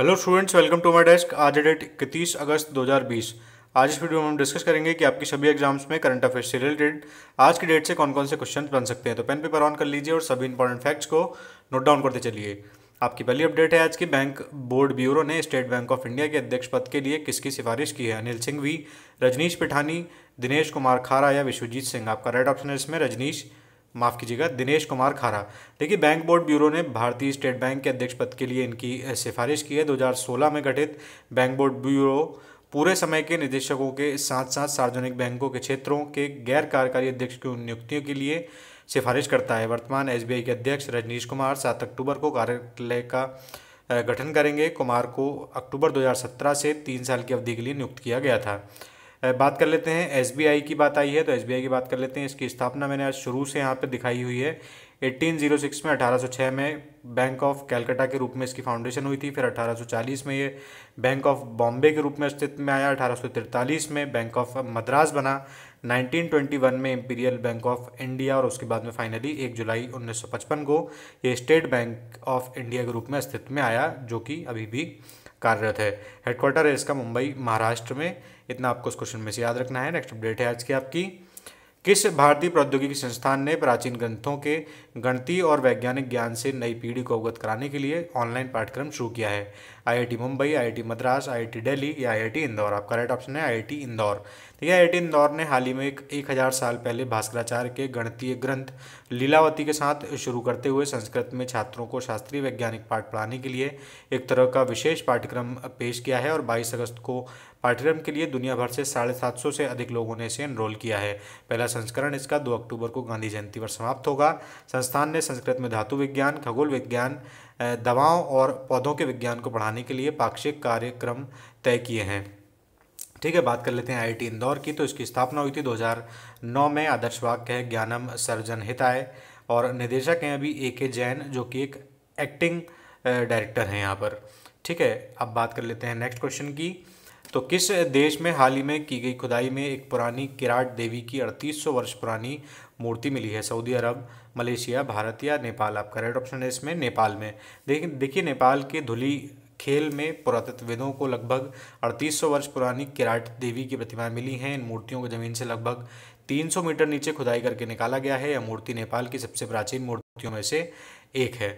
hello students welcome to my desk आज date इकतीस अगस्त 2020 आज इस वीडियो में हम डिस्कस करेंगे कि आपकी सभी एग्जाम्स में करंट अफेयर्स से रिलेटेड आज की डेट से कौन कौन से क्वेश्चन बन सकते हैं तो पेन पेपर ऑन कर लीजिए और सभी इंपॉर्टेंट फैक्ट्स को नोट डाउन करते चलिए आपकी पहली अपडेट है आज की बैंक बोर्ड ब्यूरो ने स्टेट बैंक ऑफ इंडिया के अध्यक्ष पद के लिए किसकी सिफारिश की है अनिल सिंह वी रजनीश पिठानी दिनेश कुमार खारा या विश्वजीत सिंह आपका राइट ऑप्शन है इसमें रजनीश माफ़ कीजिएगा दिनेश कुमार खारा देखिए बैंक बोर्ड ब्यूरो ने भारतीय स्टेट बैंक के अध्यक्ष पद के लिए इनकी सिफारिश की है 2016 में गठित बैंक बोर्ड ब्यूरो पूरे समय के निदेशकों के साथ साथ सार्वजनिक बैंकों के क्षेत्रों के गैर कार्यकारी अध्यक्ष की नियुक्तियों के लिए सिफारिश करता है वर्तमान एस के अध्यक्ष रजनीश कुमार सात अक्टूबर को कार्यालय का गठन करेंगे कुमार को अक्टूबर 2017 से तीन साल की अवधि के लिए नियुक्त किया गया था बात कर लेते हैं एस की बात आई है तो एस की बात कर लेते हैं इसकी स्थापना मैंने आज शुरू से यहाँ पर दिखाई हुई है 1806 में 1806 में बैंक ऑफ कैलकाटा के रूप में इसकी फाउंडेशन हुई थी फिर 1840 में ये बैंक ऑफ बॉम्बे के रूप में अस्तित्व में आया 1843 में बैंक ऑफ मद्रास बना 1921 में इम्पीरियल बैंक ऑफ इंडिया और उसके बाद में फाइनली 1 जुलाई 1955 को ये स्टेट बैंक ऑफ इंडिया के रूप में अस्तित्व में आया जो कि अभी भी कार्यरत है हेडक्वार्टर है इसका मुंबई महाराष्ट्र में इतना आपको उस क्वेश्चन में से याद रखना है नेक्स्ट अपडेट है आज की आपकी किस भारतीय प्रौद्योगिकी संस्थान ने प्राचीन ग्रंथों के गणती और वैज्ञानिक ज्ञान से नई पीढ़ी को अवगत कराने के लिए ऑनलाइन पाठ्यक्रम शुरू किया है IIT Mumbai IIT Madras IIT Delhi या आईआईटी इंदौर आपका राइट ऑप्शन है आईआईटी इंदौर ठीक है एटीन दौर ने हाल ही में एक एक हज़ार साल पहले भास्कराचार्य के गणतीय ग्रंथ लीलावती के साथ शुरू करते हुए संस्कृत में छात्रों को शास्त्रीय वैज्ञानिक पाठ पढ़ाने के लिए एक तरह का विशेष पाठ्यक्रम पेश किया है और बाईस अगस्त को पाठ्यक्रम के लिए दुनिया भर से साढ़े सात सौ से अधिक लोगों ने इसे एनरोल किया है पहला संस्करण इसका दो अक्टूबर को गांधी जयंती पर समाप्त होगा संस्थान ने संस्कृत में धातु विज्ञान खगोल विज्ञान दवाओं और पौधों के विज्ञान को पढ़ाने के लिए पाक्षिक कार्यक्रम तय किए हैं ठीक है बात कर लेते हैं आई इंदौर की तो इसकी स्थापना हुई थी 2009 में आदर्श वाक्य है ज्ञानम सर्जन हिताय और निदेशक हैं अभी ए के जैन जो कि एक एक्टिंग डायरेक्टर हैं यहाँ पर ठीक है अब बात कर लेते हैं नेक्स्ट क्वेश्चन की तो किस देश में हाल ही में की गई खुदाई में एक पुरानी किराट देवी की 3800 वर्ष पुरानी मूर्ति मिली है सऊदी अरब मलेशिया भारत या नेपाल आपका राइट ऑप्शन है इसमें नेपाल में देखिए देखिए नेपाल के धुली खेल में पुरातत्ववेदों को लगभग 3800 वर्ष पुरानी किराट देवी की प्रतिमाएं मिली हैं इन मूर्तियों को जमीन से लगभग 300 मीटर नीचे खुदाई करके निकाला गया है यह मूर्ति नेपाल की सबसे प्राचीन मूर्तियों में से एक है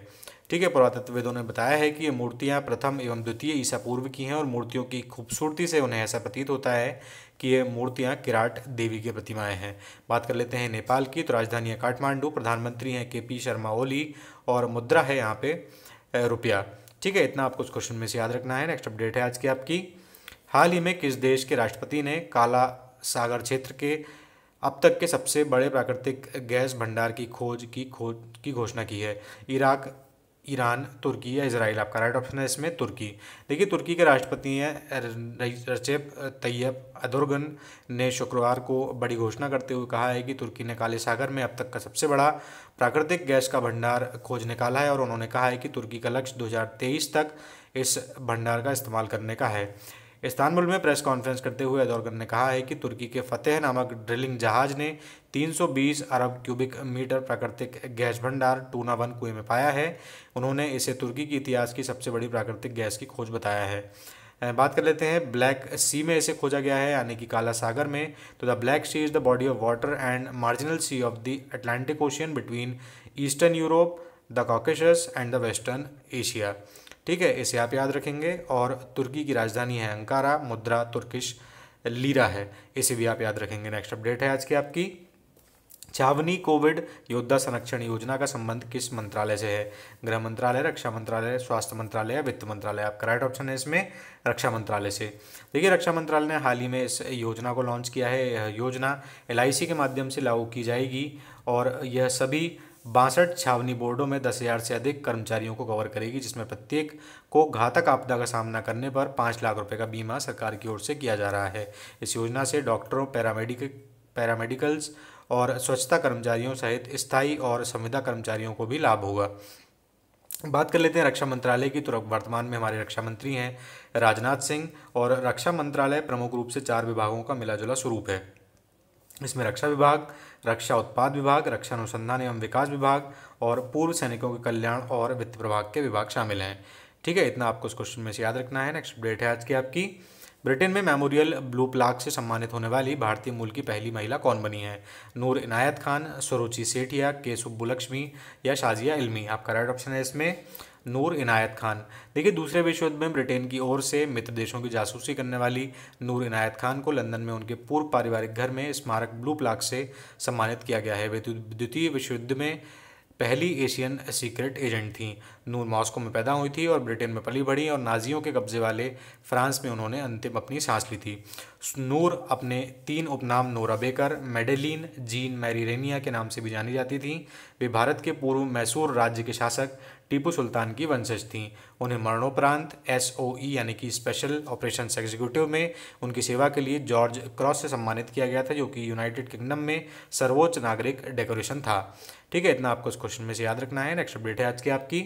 ठीक है पुरातत्ववेदों ने बताया है कि ये मूर्तियाँ प्रथम एवं द्वितीय ईसा पूर्व की हैं और मूर्तियों की खूबसूरती से उन्हें ऐसा प्रतीत होता है कि ये मूर्तियाँ किराट देवी की प्रतिमाएं हैं बात कर लेते हैं नेपाल की तो राजधानी है काठमांडू प्रधानमंत्री हैं के पी शर्मा ओली और मुद्रा है यहाँ पे रुपया ठीक है इतना आपको उस क्वेश्चन में से याद रखना है नेक्स्ट अपडेट है आज की आपकी हाल ही में किस देश के राष्ट्रपति ने काला सागर क्षेत्र के अब तक के सबसे बड़े प्राकृतिक गैस भंडार की खोज की खोज की घोषणा की है इराक ईरान तुर्की या इसराइल आपका राइट ऑप्शन है इसमें तुर्की देखिए तुर्की के राष्ट्रपति हैं रचेप तैयब अदुर्गन ने शुक्रवार को बड़ी घोषणा करते हुए कहा है कि तुर्की ने काले सागर में अब तक का सबसे बड़ा प्राकृतिक गैस का भंडार खोज निकाला है और उन्होंने कहा है कि तुर्की का लक्ष्य दो तक इस भंडार का इस्तेमाल करने का है इस्तानबुल में प्रेस कॉन्फ्रेंस करते हुए अदौरगन ने कहा है कि तुर्की के फतेह नामक ड्रिलिंग जहाज ने 320 अरब क्यूबिक मीटर प्राकृतिक गैस भंडार टूना वन कुएं में पाया है उन्होंने इसे तुर्की की इतिहास की सबसे बड़ी प्राकृतिक गैस की खोज बताया है बात कर लेते हैं ब्लैक सी में इसे खोजा गया है यानी कि काला सागर में तो the Black Sea is the body of water and marginal sea of the Atlantic Ocean between eastern Europe the Caucasus and the western Asia ठीक है इसे आप याद रखेंगे और तुर्की की राजधानी है अंकारा मुद्रा तुर्किश लीरा है इसे भी आप याद रखेंगे नेक्स्ट अपडेट है आज की आपकी छावनी कोविड योद्धा संरक्षण योजना का संबंध किस मंत्रालय से है गृह मंत्रालय रक्षा मंत्रालय स्वास्थ्य मंत्रालय या वित्त मंत्रालय आपका राइट ऑप्शन है इसमें रक्षा मंत्रालय से देखिए रक्षा मंत्रालय ने हाल ही में इस योजना को लॉन्च किया है यह योजना एल के माध्यम से लागू की जाएगी और यह सभी बासठ छावनी बोर्डों में दस हज़ार से अधिक कर्मचारियों को कवर करेगी जिसमें प्रत्येक को घातक आपदा का सामना करने पर पाँच लाख रुपए का बीमा सरकार की ओर से किया जा रहा है इस योजना से डॉक्टरों पैरामेडिक पैरामेडिकल्स और स्वच्छता कर्मचारियों सहित स्थायी और संविदा कर्मचारियों को भी लाभ होगा बात कर लेते हैं रक्षा मंत्रालय की तो वर्तमान में हमारे रक्षा मंत्री हैं राजनाथ सिंह और रक्षा मंत्रालय प्रमुख रूप से चार विभागों का मिला जुला स्वरूप है इसमें रक्षा विभाग रक्षा उत्पाद विभाग रक्षा अनुसंधान एवं विकास विभाग और पूर्व सैनिकों के कल्याण और वित्त विभाग के विभाग शामिल हैं ठीक है इतना आपको इस क्वेश्चन में से याद रखना है नेक्स्ट अपडेट है आज की आपकी ब्रिटेन में मेमोरियल ब्लू प्लाक से सम्मानित होने वाली भारतीय मूल की पहली महिला कौन बनी है नूर इनायत खान स्वरुचि सेठिया के सुब्बुलक्ष्मी या शाजिया इल्मी आपका राइट ऑप्शन है इसमें नूर इनायत खान देखिए दूसरे विश्व युद्ध में ब्रिटेन की ओर से मित्र देशों की जासूसी करने वाली नूर इनायत खान को लंदन में उनके पूर्व पारिवारिक घर में स्मारक ब्लू प्लाक से सम्मानित किया गया है वे द्वितीय विश्व युद्ध में पहली एशियन सीक्रेट एजेंट थीं नूर मॉस्को में पैदा हुई थी और ब्रिटेन में पली बढ़ी और नाजियों के कब्जे वाले फ्रांस में उन्होंने अंतिम अपनी सांस ली थी नूर अपने तीन उपनाम Nora Baker Madeleine Jeanne Marie Regnier के नाम से भी जानी जाती थी वे भारत के पूर्व मैसूर राज्य के शासक टीपू सुल्तान की वंशज थीं उन्हें मरणोपरांत ई यानी कि स्पेशल ऑपरेशन एग्जीक्यूटिव में उनकी सेवा के लिए जॉर्ज क्रॉस से सम्मानित किया गया था जो कि यूनाइटेड किंगडम में सर्वोच्च नागरिक डेकोरेशन था ठीक है इतना आपको इस क्वेश्चन में से याद रखना है नेक्स्ट अपडेट है आज की आपकी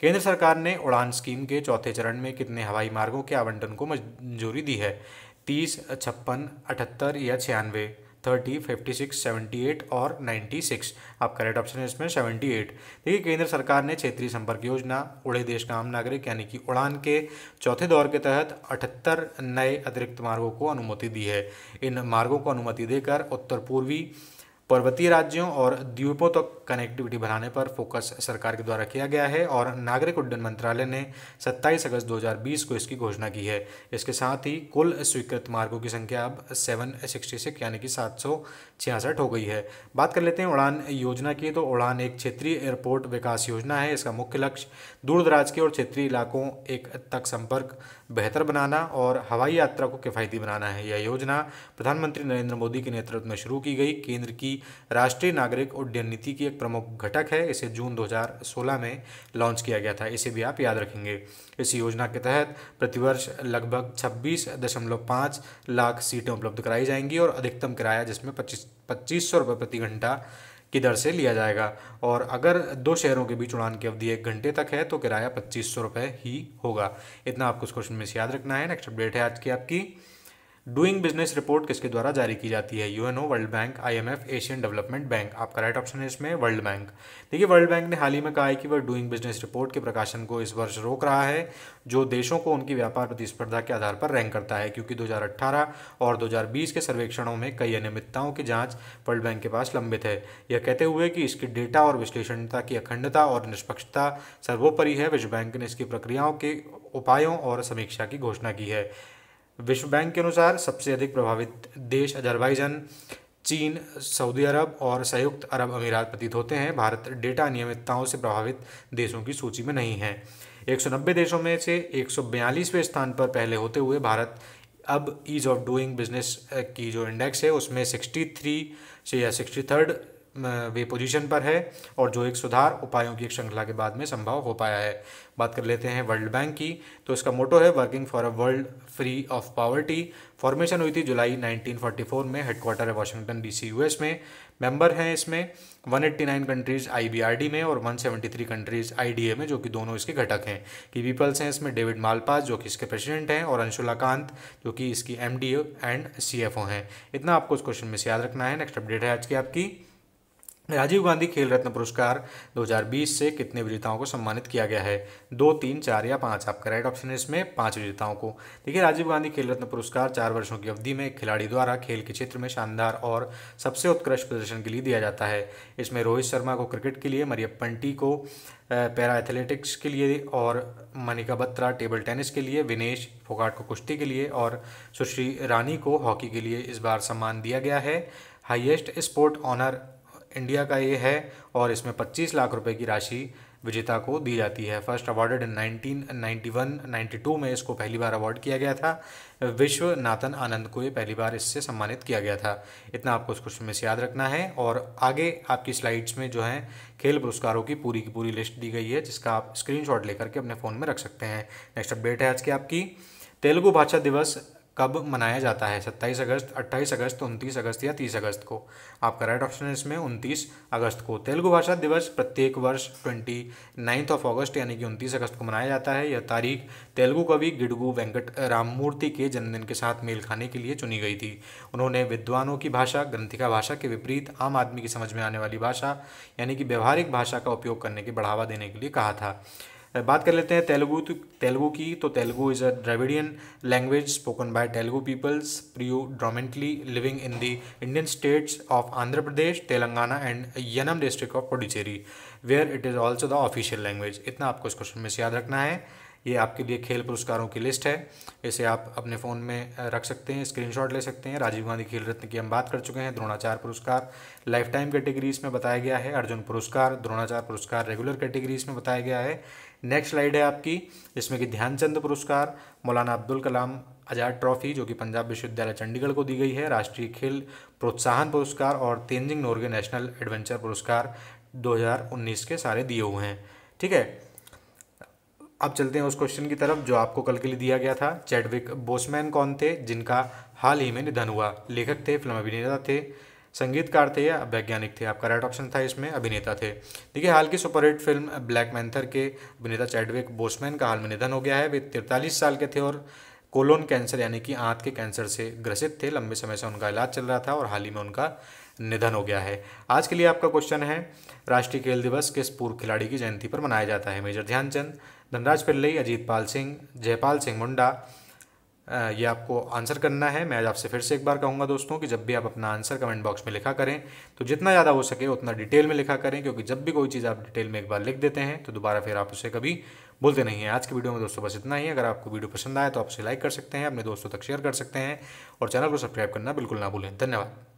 केंद्र सरकार ने उड़ान स्कीम के चौथे चरण में कितने हवाई मार्गों के आवंटन को मंजूरी दी है तीस छप्पन अठहत्तर या छियानवे thirty fifty six seventy eight और नाइन्टी सिक्स आपका करेक्ट ऑप्शन है इसमें सेवेंटी एट देखिए केंद्र सरकार ने क्षेत्रीय संपर्क योजना उड़े देश का आम नागरिक यानी कि उड़ान के चौथे दौर के तहत अठहत्तर नए अतिरिक्त मार्गों को अनुमति दी है इन मार्गों को अनुमति देकर उत्तर पूर्वी पर्वतीय राज्यों और द्वीपों तक तो कनेक्टिविटी बढ़ाने पर फोकस सरकार के द्वारा किया गया है और नागरिक उड्डयन मंत्रालय ने 27 अगस्त 2020 को इसकी घोषणा की है इसके साथ ही कुल स्वीकृत मार्गों की संख्या अब 766 यानी कि सात हो गई है बात कर लेते हैं उड़ान योजना की तो उड़ान एक क्षेत्रीय एयरपोर्ट विकास योजना है इसका मुख्य लक्ष्य दूर दराज के और क्षेत्रीय इलाकों एक तक संपर्क बेहतर बनाना और हवाई यात्रा को किफ़ायती बनाना है यह योजना प्रधानमंत्री नरेंद्र मोदी के नेतृत्व में शुरू की गई केंद्र की राष्ट्रीय नागरिक उड्डयन नीति की एक प्रमुख घटक है इसे जून 2016 में लॉन्च किया गया था इसे भी आप याद रखेंगे इस योजना के तहत प्रतिवर्ष लगभग छब्बीस लाख सीटें उपलब्ध कराई जाएंगी और अधिकतम किराया जिसमें पच्चीस पच्चीस सौ रुपये प्रति घंटा की दर से लिया जाएगा और अगर दो शहरों के बीच उड़ान की अवधि एक घंटे तक है तो किराया पच्चीस सौ रुपये ही होगा इतना आपको इस क्वेश्चन में से याद रखना है नेक्स्ट अपडेट है आज की आपकी डूइंग बिजनेस रिपोर्ट किसके द्वारा जारी की जाती है UNO World Bank IMF Asian Development Bank आपका राइट ऑप्शन है इसमें वर्ल्ड बैंक देखिए वर्ल्ड बैंक ने हाल ही में कहा है कि वह डूइंग बिजनेस रिपोर्ट के प्रकाशन को इस वर्ष रोक रहा है जो देशों को उनकी व्यापार प्रतिस्पर्धा के आधार पर रैंक करता है क्योंकि दो और दो के सर्वेक्षणों में कई अनियमितताओं की जाँच वर्ल्ड बैंक के पास लंबित है यह कहते हुए कि इसकी डेटा और विश्लेषणता की अखंडता और निष्पक्षता सर्वोपरि है विश्व बैंक ने इसकी प्रक्रियाओं के उपायों और समीक्षा की घोषणा की है विश्व बैंक के अनुसार सबसे अधिक प्रभावित देश अजरबैजान चीन सऊदी अरब और संयुक्त अरब अमीरात प्रतीत होते हैं भारत डेटा अनियमितताओं से प्रभावित देशों की सूची में नहीं है 190 देशों में से एक स्थान पर पहले होते हुए भारत अब ईज़ ऑफ डूइंग बिजनेस की जो इंडेक्स है उसमें 63 से या सिक्सटी थर्ड वे पोजीशन पर है और जो एक सुधार उपायों की एक श्रृंखला के बाद में संभव हो पाया है बात कर लेते हैं वर्ल्ड बैंक की तो इसका मोटो है working for a world free of poverty formation हुई थी जुलाई 1944 में हेडक्वार्टर है वाशिंगटन डीसी यूएस में मेंबर हैं इसमें 189 कंट्रीज़ आईबीआरडी में और 173 कंट्रीज़ आईडीए में जो कि दोनों इसके घटक हैं की पीपल्स हैं इसमें डेविड मालपास जो कि इसके प्रेसिडेंट हैं और अंशुला कांत जो कि इसकी एमडीओ एंड सीएफओ हैं इतना आपको इस क्वेश्चन में से याद रखना है नेक्स्ट अपडेट है आज की आपकी राजीव गांधी खेल रत्न पुरस्कार 2020 से कितने विजेताओं को सम्मानित किया गया है दो तीन चार या पाँच आपका राइट ऑप्शन है इसमें पाँच विजेताओं को देखिए राजीव गांधी खेल रत्न पुरस्कार चार वर्षों की अवधि में खिलाड़ी द्वारा खेल के क्षेत्र में शानदार और सबसे उत्कृष्ट प्रदर्शन के लिए दिया जाता है इसमें रोहित शर्मा को क्रिकेट के लिए टी को पैरा एथलेटिक्स के लिए और मनिका बत्रा टेबल टेनिस के लिए विनेश फोगाट को कुश्ती के लिए और सुश्री रानी को हॉकी के लिए इस बार सम्मान दिया गया है हाईएस्ट स्पोर्ट ऑनर इंडिया का ये है और इसमें 25 लाख रुपए की राशि विजेता को दी जाती है फर्स्ट अवार्डेड इन 1991 92 में इसको पहली बार अवार्ड किया गया था विश्व नाथन आनंद को ये पहली बार इससे सम्मानित किया गया था इतना आपको इस क्वेश्चन में से याद रखना है और आगे आपकी स्लाइड्स में जो है खेल पुरस्कारों की पूरी की पूरी लिस्ट दी गई है जिसका आप स्क्रीन लेकर के अपने फ़ोन में रख सकते हैं नेक्स्ट अपडेट है आज की आपकी तेलुगु भाषा दिवस कब मनाया जाता है 27 अगस्त 28 अगस्त 29 अगस्त या 30 अगस्त को आपका राइट ऑप्शन है इसमें 29 अगस्त को तेलुगु भाषा दिवस प्रत्येक वर्ष ट्वेंटी नाइन्थ ऑफ अगस्त यानी कि 29 अगस्त को मनाया जाता है यह तारीख तेलुगु कवि गिडगु वेंकट राममूर्ति के जन्मदिन के साथ मेल खाने के लिए चुनी गई थी उन्होंने विद्वानों की भाषा ग्रंथिका भाषा के विपरीत आम आदमी की समझ में आने वाली भाषा यानी कि व्यवहारिक भाषा का उपयोग करने के बढ़ावा देने के लिए कहा था बात कर लेते हैं तेलुगु तो, तेलुगु की तो Telugu is a Dravidian language spoken by Telugu peoples predominantly living in the Indian states of Andhra Pradesh Telangana and Yanam district of Puducherry where it is also the official language इतना आपको इस क्वेश्चन में से याद रखना है ये आपके लिए खेल पुरस्कारों की लिस्ट है इसे आप अपने फ़ोन में रख सकते हैं स्क्रीनशॉट ले सकते हैं राजीव गांधी खेल रत्न की हम बात कर चुके हैं द्रोणाचार पुरस्कार लाइफ टाइम कैटेगरीज में बताया गया है अर्जुन पुरस्कार द्रोणाचार पुरस्कार रेगुलर कैटेगरीज में बताया गया है नेक्स्ट स्लाइड है आपकी जिसमें कि ध्यानचंद पुरस्कार मौलाना अब्दुल कलाम आज़ाद ट्रॉफी जो कि पंजाब विश्वविद्यालय चंडीगढ़ को दी गई है राष्ट्रीय खेल प्रोत्साहन पुरस्कार और तेंजिंग नोर्गे नेशनल एडवेंचर पुरस्कार 2019 के सारे दिए हुए हैं ठीक है अब चलते हैं उस क्वेश्चन की तरफ जो आपको कल के लिए दिया गया था चैडविक बोसमैन कौन थे जिनका हाल ही में निधन हुआ लेखक थे फिल्म अभिनेता थे संगीतकार थे या वैज्ञानिक थे आपका राइट ऑप्शन था इसमें अभिनेता थे देखिए हाल की सुपरहिट फिल्म ब्लैक मैंथर के अभिनेता चैडविक बोसमैन का हाल में निधन हो गया है वे तिरतालीस साल के थे और कोलोन कैंसर यानी कि आंत के कैंसर से ग्रसित थे लंबे समय से उनका इलाज चल रहा था और हाल ही में उनका निधन हो गया है आज के लिए आपका क्वेश्चन है राष्ट्रीय खेल दिवस किस पूर्व खिलाड़ी की जयंती पर मनाया जाता है मेजर ध्यानचंद धनराज पिल्लई अजीत पाल सिंह जयपाल सिंह मुंडा ये आपको आंसर करना है मैं आज आपसे फिर से एक बार कहूँगा दोस्तों कि जब भी आप अपना आंसर कमेंट बॉक्स में लिखा करें तो जितना ज़्यादा हो सके उतना डिटेल में लिखा करें क्योंकि जब भी कोई चीज़ आप डिटेल में एक बार लिख देते हैं तो दोबारा फिर आप उसे कभी बोलते नहीं हैं आज की वीडियो में दोस्तों बस इतना ही अगर आपको वीडियो पसंद आए तो आप उसे लाइक कर सकते हैं अपने दोस्तों तक शेयर कर सकते हैं और चैनल को सब्सक्राइब करना बिल्कुल ना भूलें धन्यवाद